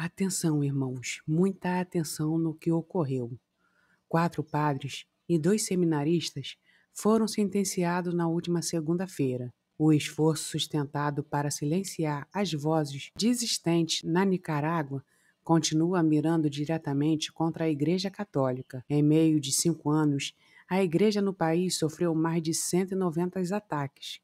Atenção, irmãos, muita atenção no que ocorreu. Quatro padres e dois seminaristas foram sentenciados na última segunda-feira. O esforço sustentado para silenciar as vozes desistentes na Nicarágua continua mirando diretamente contra a Igreja Católica. Em meio de cinco anos, a Igreja no país sofreu mais de 190 ataques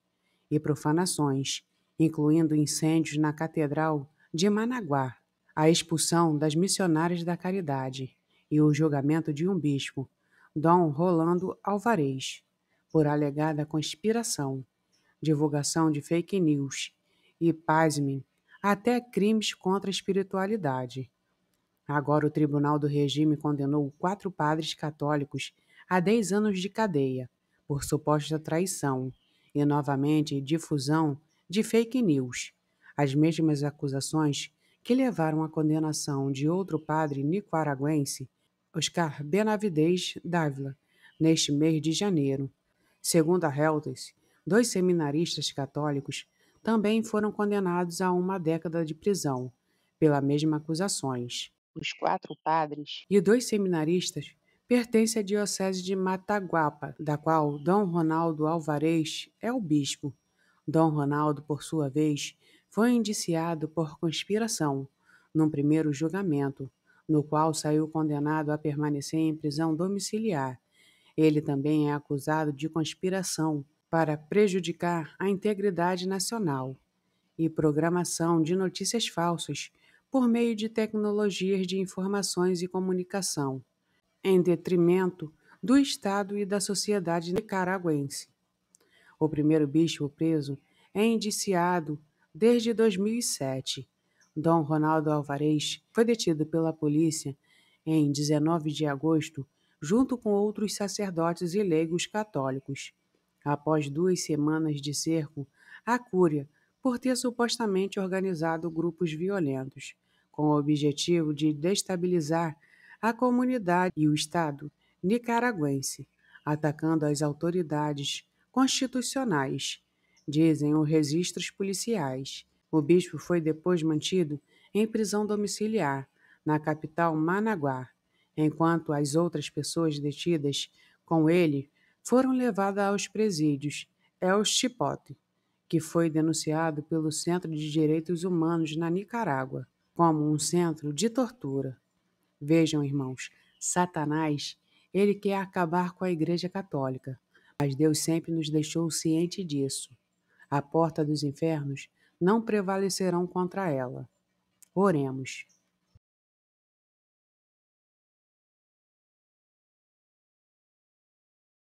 e profanações, incluindo incêndios na Catedral de Managuá, a expulsão das missionárias da caridade e o julgamento de um bispo, Dom Rolando Alvarez, por alegada conspiração, divulgação de fake news e, pasmem, até crimes contra a espiritualidade. Agora, o Tribunal do Regime condenou quatro padres católicos a 10 anos de cadeia por suposta traição e, novamente, difusão de fake news. As mesmas acusações que levaram à condenação de outro padre nicaragüense, Oscar Benavides Dávila, neste mês de janeiro. Segundo a Reuters, dois seminaristas católicos também foram condenados a uma década de prisão, pela mesma acusações. Os quatro padres e dois seminaristas pertencem à diocese de Mataguapa, da qual Dom Ronaldo Alvarez é o bispo. Dom Ronaldo, por sua vez, foi indiciado por conspiração num primeiro julgamento, no qual saiu condenado a permanecer em prisão domiciliar. Ele também é acusado de conspiração para prejudicar a integridade nacional e programação de notícias falsas por meio de tecnologias de informações e comunicação, em detrimento do Estado e da sociedade nicaragüense. O primeiro bispo preso é indiciado Desde 2007, Dom Ronaldo Alvarez foi detido pela polícia em 19 de agosto, junto com outros sacerdotes e leigos católicos, após duas semanas de cerco à Cúria por ter supostamente organizado grupos violentos, com o objetivo de destabilizar a comunidade e o Estado nicaragüense, atacando as autoridades constitucionais dizem os registros policiais. O bispo foi depois mantido em prisão domiciliar, na capital Managuá, enquanto as outras pessoas detidas com ele foram levadas aos presídios El é Chipote, que foi denunciado pelo Centro de Direitos Humanos na Nicarágua como um centro de tortura. Vejam, irmãos, Satanás, ele quer acabar com a Igreja Católica, mas Deus sempre nos deixou ciente disso. A porta dos infernos, não prevalecerão contra ela. Oremos.